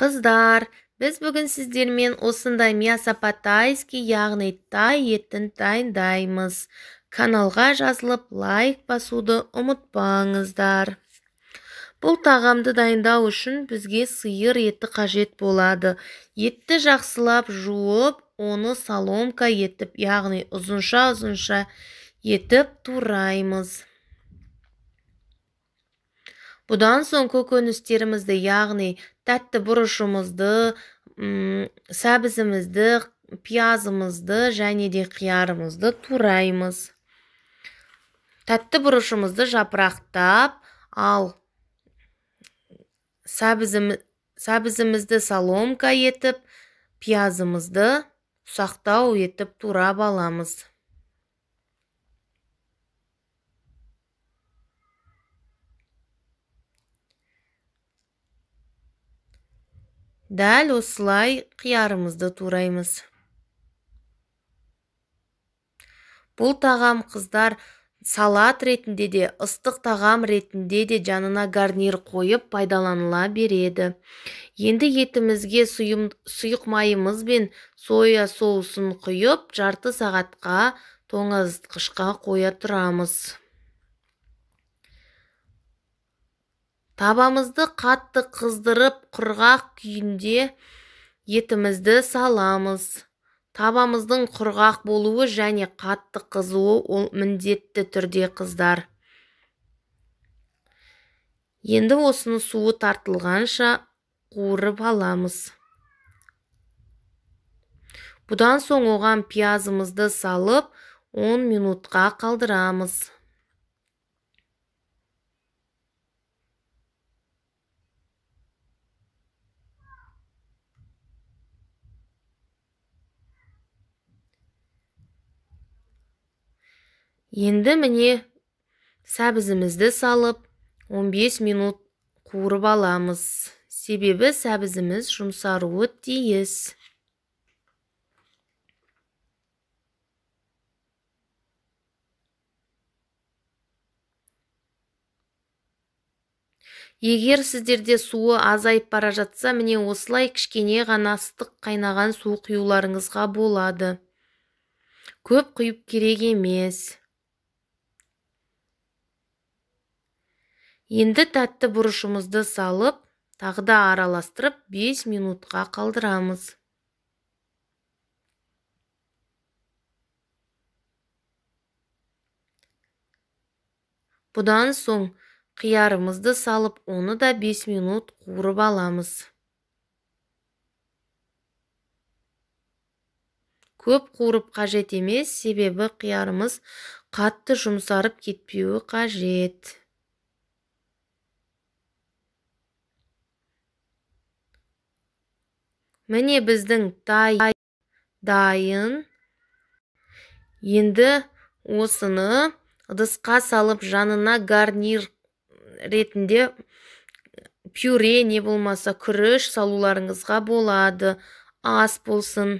қыздар біз бүгін сіздермен осындай мясо по яғни тай етін дайындаймыз каналға жазылып лайк басуды ұмытпаңыздар бұл тағамды дайындау үшін бізге сиыр еті қажет болады етті жақсылап жуып оны соломка етіп яғни ұзынша ұзынша етіп тураймыз бұдан соң көкөністерімізді яғни тәтті бұрышымызды сәбізімізді пиязымызды және де қиярымызды тураймыз тәтті бұрышымызды жапырақтап ал сәбізімізді соломка етіп пиязымызды ұсақтау етіп турап аламыз дәл осылай қиярымызды тураймыз бұл тағам қыздар салат ретінде де ыстық тағам ретінде де жанына гарнир қойып пайдаланыла береді енді етімізге сұйық майымыз бен соя соусын құйып жарты сағатқа тоңыз қышқа қоя тұрамыз табамызды қатты қыздырып құрғақ күйінде етімізді саламыз табамыздың құрғақ болуы және қатты қызуы ол міндетті түрде қыздар енді осыны суы тартылғанша қуырып аламыз бұдан соң оған пиязымызды салып 10 минутқа қалдырамыз енді міне сәбізімізді салып 15 минут қуырып аламыз себебі сәбізіміз жұмсаруы тиіс егер сіздерде суы азайып бара жатса міне осылай кішкене ғана ыстық қайнаған су құюларыңызға болады көп құйып керек емес енді тәтті бұрышымызды салып тағы да араластырып 5 минутқа қалдырамыз бұдан соң қиярымызды салып оны да 5 минут қуырып аламыз көп қуырып қажет емес себебі қиярымыз қатты жұмсарып кетпеуі қажет міне біздің тай дайын енді осыны ыдысқа салып жанына гарнир ретінде пюре не болмаса күріш салуларыңызға болады ас болсын